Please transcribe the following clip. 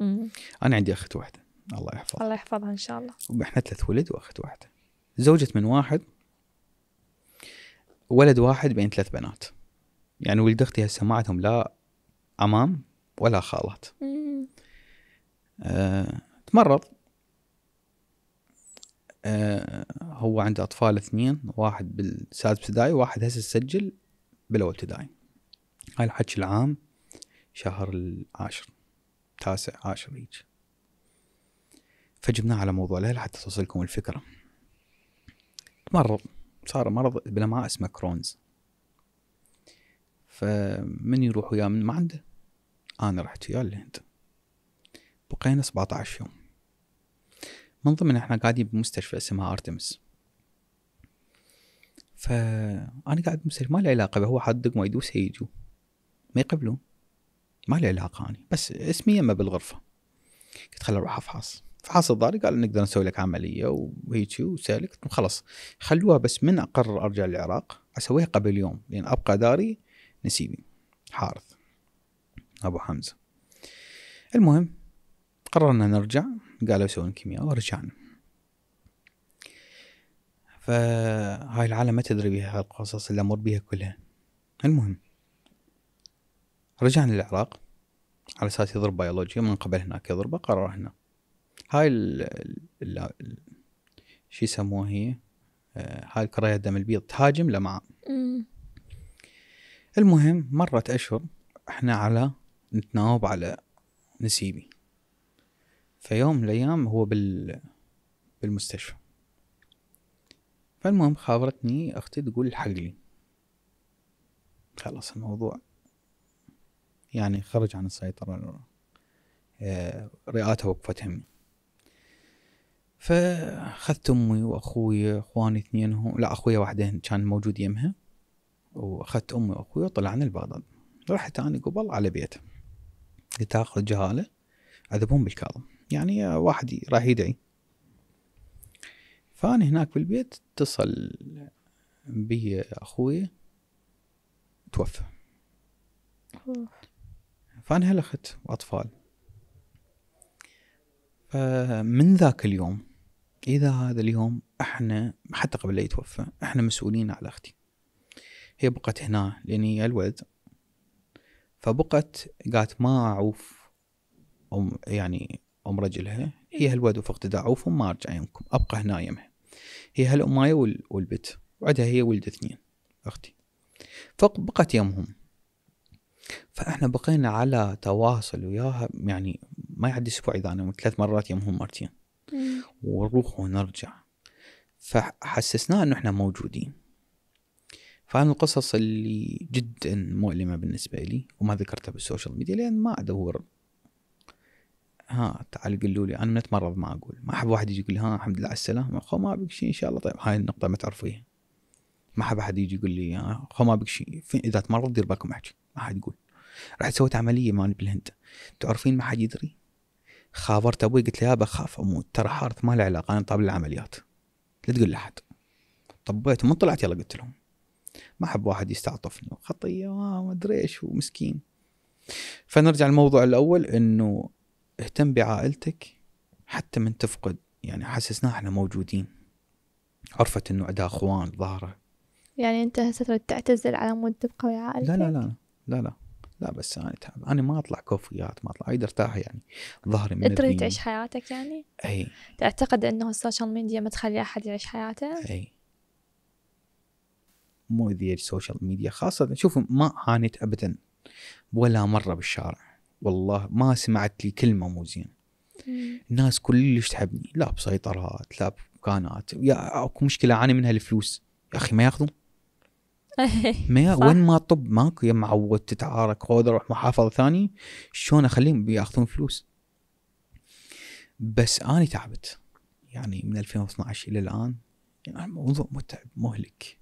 مم. انا عندي اخت واحده الله يحفظها الله يحفظها ان شاء الله احنا ثلاث ولد واخت واحده زوجت من واحد ولد واحد بين ثلاث بنات يعني ولد اختي هسه ما عندهم لا عمام ولا خالات أه تمرض أه هو عنده اطفال اثنين واحد بالسادس ابتدائي واحد هسه سجل بالاول ابتدائي هاي الحكي العام شهر العاشر تاسع عاشر هيك فجبناه على موضوع الليل حتى توصلكم الفكرة تمرض صار مرض ما اسمه كرونز فمن يروح وياه من ما عنده أنا رحت وياه الهند بقينا 17 يوم من ضمن احنا قاعدين بمستشفى اسمها ارتمس فأنا قاعد بمستشفى ما له علاقة هو حد ما يدوس يجوا ما يقبلون ما لي علاقه انا بس اسمي يمه بالغرفه قلت خل اروح افحص فحص الظاهر قال نقدر نسوي لك عمليه وهيك وسالك خلاص خلوها بس من اقرر ارجع للعراق اسويها قبل يوم لان ابقى داري نسيبي حارث ابو حمزه المهم قررنا نرجع قالوا يسوون كيمياء ورجعنا فهاي العالم ما تدري بها القصص اللي امر بها كلها المهم رجعنا للعراق على اساس يضرب بيولوجيا من قبل هناك يضربه قرر هنا هاي ال ال شو يسموها هي آه، هاي الكريه الدم البيض تهاجم لمعه المهم مرت اشهر احنا على نتناوب على نسيبي فيوم من الايام هو بال بالمستشفى فالمهم خابرتني اختي تقول الحق لي خلاص الموضوع يعني خرج عن السيطرة آه، رئاتها وقفت همي فأخذت أمي وأخوي أخواني اثنين هم لا أخويا واحدين كان موجود يمها وأخذت أمي وأخوي وطلعنا البغداد رحت أنا قبل على بيته قلت أخذ جهالة عذبهم بالكاظم يعني واحد راح يدعي فأنا هناك بالبيت اتصل بي أخوي توفى فأنا هلخت وأطفال فمن ذاك اليوم إذا هذا اليوم إحنا حتى قبل لا يتوفى إحنا مسؤولين على أختي هي بقت هنا لأن هي الولد فبقت قالت ما أعوف أم يعني أم رجلها هي هالولد وفقد أعوفهم ما أرجع يمكم أبقى هنا يمها هي هالأماية والبت وعدها هي ولد اثنين أختي فبقت يمهم فاحنا بقينا على تواصل وياها يعني ما يعدي اسبوع اذا انا ثلاث مرات يمهم مرتين ونروح ونرجع فحسسناه انه احنا موجودين فأنا القصص اللي جدا مؤلمة بالنسبة لي وما ذكرتها بالسوشيال ميديا لأن ما أدور ها تعال قلوا لي أنا من أتمرض ما أقول ما أحب واحد يجي يقول ها الحمد لله على السلامة خو ما بك شيء إن شاء الله طيب هاي النقطة ما فيها ما أحب أحد يجي يقول لي خو ما بك شيء إذا تمرض دير بالكم أحكي ما حد يقول رحت سويت عمليه مان بالهند تعرفين ما حد يدري خابرت ابوي قلت له يابا خاف اموت ترى حارت ما له علاقه انا طالب العمليات لا تقول لاحد طبيت ومن طلعت يلا قلت لهم ما احب واحد يستعطفني وخطيه وما ادري ايش ومسكين فنرجع للموضوع الاول انه اهتم بعائلتك حتى من تفقد يعني حسسنا احنا موجودين عرفت انه عندها اخوان ظهره يعني انت هسه تعتزل على مود تبقى ويا عائلتك لا لا لا لا لا لا بس انا تعب انا ما اطلع كوفيات ما اطلع اقدر ارتاح يعني ظهري من تريد تعيش حياتك يعني؟ اي تعتقد انه السوشيال ميديا ما تخلي احد يعيش حياته؟ اي مؤذية السوشيال ميديا خاصة شوف ما عانيت ابدا ولا مرة بالشارع والله ما سمعت لي كلمة مو زينة الناس كلش تحبني لا بسيطرات لا بمكانات يا اكو مشكلة اعاني منها الفلوس يا اخي ما ياخذون إيه، ما وين ما طب ماكو يا معود تتعارك خذ روح محافظه ثانيه شلون اخليهم بياخذون فلوس بس انا تعبت يعني من 2012 الى الان يعني الموضوع متعب مهلك